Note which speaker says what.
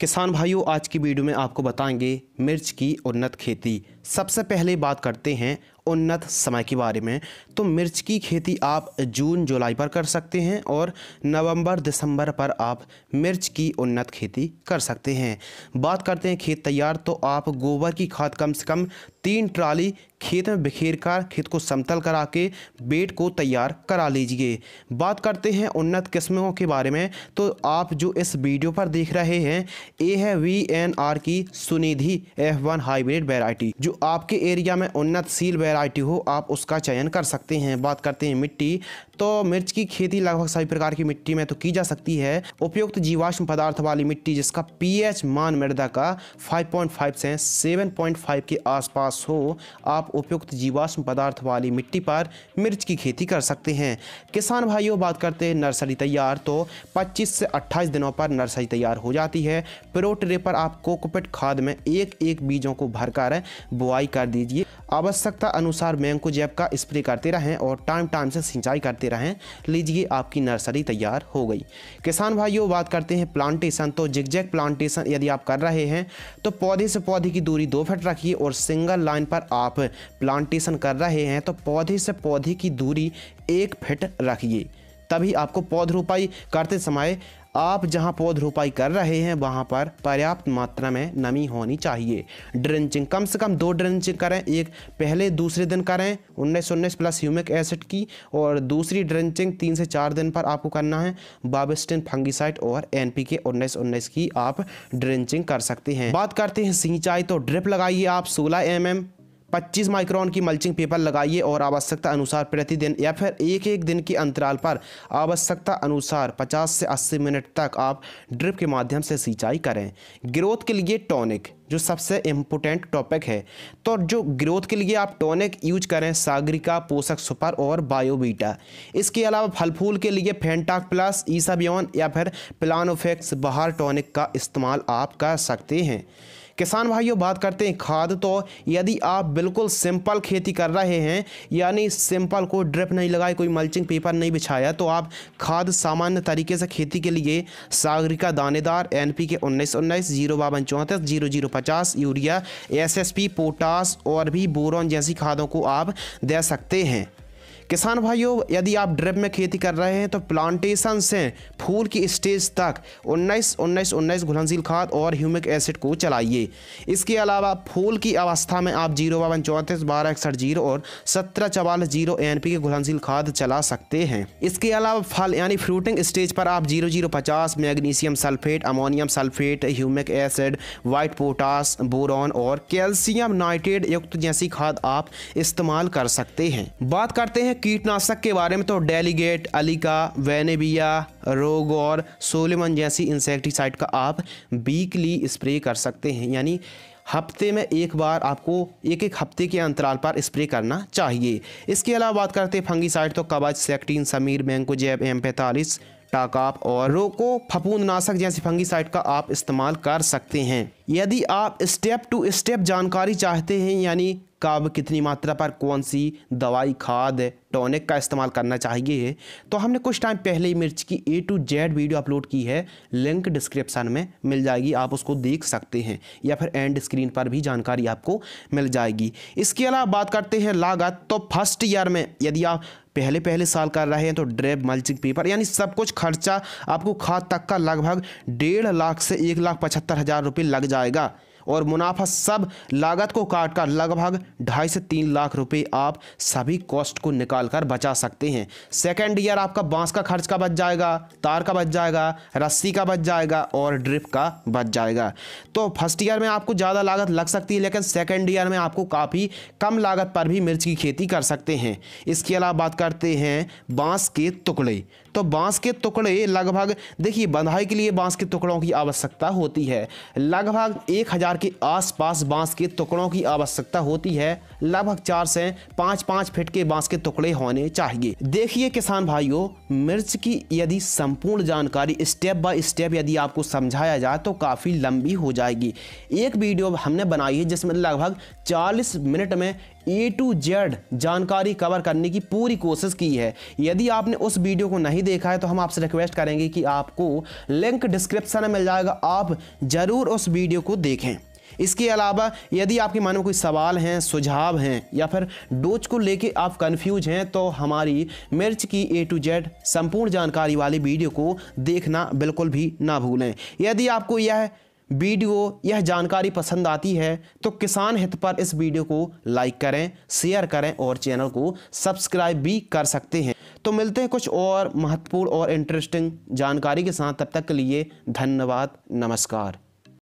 Speaker 1: किसान भाइयों आज की वीडियो में आपको बताएंगे मिर्च की उन्नत खेती सबसे पहले बात करते हैं उन्नत समय के बारे में तो मिर्च की खेती आप जून जुलाई पर कर सकते हैं और नवंबर दिसंबर पर आप मिर्च की उन्नत खेती कर सकते हैं बात करते हैं खेत तैयार तो आप गोबर की खाद कम से कम तीन ट्राली खेत में बिखेर कर खेत को समतल करा के बेट को तैयार करा लीजिए बात करते हैं उन्नत किस्मों के बारे में तो आप जो इस वीडियो पर देख रहे हैं ए है वी एन आर की Sunidhi F one hybrid variety जो आपके एरिया में उन्नतशील वेराइटी हो आप उसका चयन कर सकते हैं बात करते हैं मिट्टी तो मिर्च की खेती लगभग सभी प्रकार की मिट्टी में तो की जा सकती है उपयुक्त जीवाश्म पदार्थ वाली मिट्टी जिसका पीएच मान मृदा का 5.5 से 7.5 के आसपास हो आप उपयुक्त जीवाश्म पदार्थ वाली मिट्टी पर मिर्च की खेती कर सकते हैं किसान भाइयों बात करते हैं नर्सरी तैयार तो 25 से 28 दिनों पर नर्सरी तैयार हो जाती है प्रोट्रे पर आप कोकोपेट खाद में एक एक बीजों को भरकर बुआई कर दीजिए आवश्यकता अनुसार मैंको जैप का स्प्रे करते रहें और टाइम टाइम से सिंचाई करते लगाते रहें लीजिए आपकी नर्सरी तैयार हो गई किसान भाइयों बात करते हैं प्लांटेशन तो जिगजैग प्लांटेशन यदि आप कर रहे हैं तो पौधे से पौधे की दूरी दो फीट रखिए और सिंगल लाइन पर आप प्लांटेशन कर रहे हैं तो पौधे से पौधे की दूरी एक फिट रखिए तभी आपको पौध रोपाई करते समय आप जहां पौध रोपाई कर रहे हैं वहां पर पर्याप्त मात्रा में नमी होनी चाहिए ड्रेंचिंग कम से कम दो ड्रेंचिंग करें एक पहले दूसरे दिन करें उन्नीस उन्नीस प्लस ह्यूमिक एसिड की और दूसरी ड्रेंचिंग तीन से चार दिन पर आपको करना है बाबिस्टिन फंगिसाइड और एन पी के उन्नीस उन्नीस की आप ड्रेंचिंग कर सकते हैं बात करते हैं सिंचाई तो ड्रिप लगाइए आप सोलह एम एम 25 माइक्रोन की मल्चिंग पेपर लगाइए और आवश्यकता अनुसार प्रतिदिन या फिर एक एक दिन के अंतराल पर आवश्यकता अनुसार 50 से 80 मिनट तक आप ड्रिप के माध्यम से सिंचाई करें ग्रोथ के लिए टॉनिक जो सबसे इम्पोर्टेंट टॉपिक है तो जो ग्रोथ के लिए आप टॉनिक यूज करें सागरिका पोषक सुपर और बायोबीटा इसके अलावा फल फूल के लिए फेंटाक प्लस ईसाबियन या फिर प्लानोफेक्स बाहर टॉनिक का इस्तेमाल आप कर सकते हैं किसान भाइयों बात करते हैं खाद तो यदि आप बिल्कुल सिंपल खेती कर रहे हैं यानी सिंपल को ड्रिप नहीं लगाए कोई मल्चिंग पेपर नहीं बिछाया तो आप खाद सामान्य तरीके से खेती के लिए सागरिका दानेदार एन पी के उन्नीस उन्नीस जीरो बावन चौंतीस जीरो जीरो पचास urea S S P potash और भी बोरॉन जैसी खादों को आप दे सकते हैं किसान भाइयों यदि आप ड्रिप में खेती कर रहे हैं तो प्लांटेशन से फूल की स्टेज तक 19 19 19 घुलनशील खाद और ह्यूमिक एसिड को चलाइए इसके अलावा फूल की अवस्था में आप जीरो बावन चौंतीस बारह इकसठ जीरो और सत्रह चवालीस जीरो एन पी के घुलनशील खाद चला सकते हैं इसके अलावा फल यानी फ्रूटिंग स्टेज पर आप जीरो जीरो पचास magnesium sulphate ammonium sulphate humic acid white potash boron और कैल्शियम नाइट्रेट युक्त जैसी खाद आप इस्तेमाल कर सकते हैं बात करते हैं हैं कीटनाशक के बारे में तो डेलीगेट अलिका वेनेबिया रोग और सोलेमन जैसी इंसेक्टिसाइड का आप वीकली स्प्रे कर सकते हैं यानी हफ्ते में एक बार आपको एक एक हफ्ते के अंतराल पर स्प्रे करना चाहिए इसके अलावा बात करते हैं फंगीसाइड तो कबाज सेक्टीन समीर मैंकोजेब एम पैंतालीस टाकाप और रोको फपूंदनाशक जैसी फंगीसाइड का आप इस्तेमाल कर सकते हैं यदि आप स्टेप टू स्टेप जानकारी चाहते हैं यानी कब कितनी मात्रा पर कौन सी दवाई खाद टॉनिक का इस्तेमाल करना चाहिए तो हमने कुछ टाइम पहले ही मिर्च की A to Z video upload की है लिंक डिस्क्रिप्शन में मिल जाएगी आप उसको देख सकते हैं या फिर एंड स्क्रीन पर भी जानकारी आपको मिल जाएगी इसके अलावा बात करते हैं लागत तो फर्स्ट ईयर में यदि आप पहले पहले साल कर रहे हैं तो ड्रेब मल्चिंग पेपर यानी सब कुछ खर्चा आपको खाद तक का लगभग डेढ़ लाख से एक लाख पचहत्तर हज़ार रुपये लग जाएगा और मुनाफा सब लागत को काट कर लगभग ढाई से तीन लाख रुपए आप सभी कॉस्ट को निकाल कर बचा सकते हैं सेकेंड ईयर आपका बांस का खर्च का बच जाएगा तार का बच जाएगा रस्सी का बच जाएगा और ड्रिप का बच जाएगा तो फर्स्ट ईयर में आपको ज़्यादा लागत लग सकती है लेकिन सेकेंड ईयर में आपको काफ़ी कम लागत पर भी मिर्च की खेती कर सकते हैं इसके अलावा बात करते हैं बांस के टुकड़े तो बांस के टुकड़े लगभग देखिए बंधाई के लिए बांस के टुकड़ों की आवश्यकता होती है लगभग एक हज़ार के आसपास बांस के टुकड़ों की आवश्यकता होती है लगभग चार से पाँच पाँच फीट के बांस के टुकड़े होने चाहिए देखिए किसान भाइयों मिर्च की यदि संपूर्ण जानकारी स्टेप बाय स्टेप यदि आपको समझाया जाए तो काफ़ी लंबी हो जाएगी एक वीडियो हमने बनाई है जिसमें लगभग 40 मिनट में ए टू जेड जानकारी कवर करने की पूरी कोशिश की है यदि आपने उस वीडियो को नहीं देखा है तो हम आपसे रिक्वेस्ट करेंगे कि आपको लिंक डिस्क्रिप्शन में मिल जाएगा आप ज़रूर उस वीडियो को देखें इसके अलावा यदि आपके मन में कोई सवाल हैं सुझाव हैं या फिर डोज को लेके आप कंफ्यूज हैं तो हमारी मिर्च की ए टू जेड संपूर्ण जानकारी वाली वीडियो को देखना बिल्कुल भी ना भूलें यदि आपको यह वीडियो यह जानकारी पसंद आती है तो किसान हित पर इस वीडियो को लाइक करें शेयर करें और चैनल को सब्सक्राइब भी कर सकते हैं तो मिलते हैं कुछ और महत्वपूर्ण और इंटरेस्टिंग जानकारी के साथ तब तक के लिए धन्यवाद नमस्कार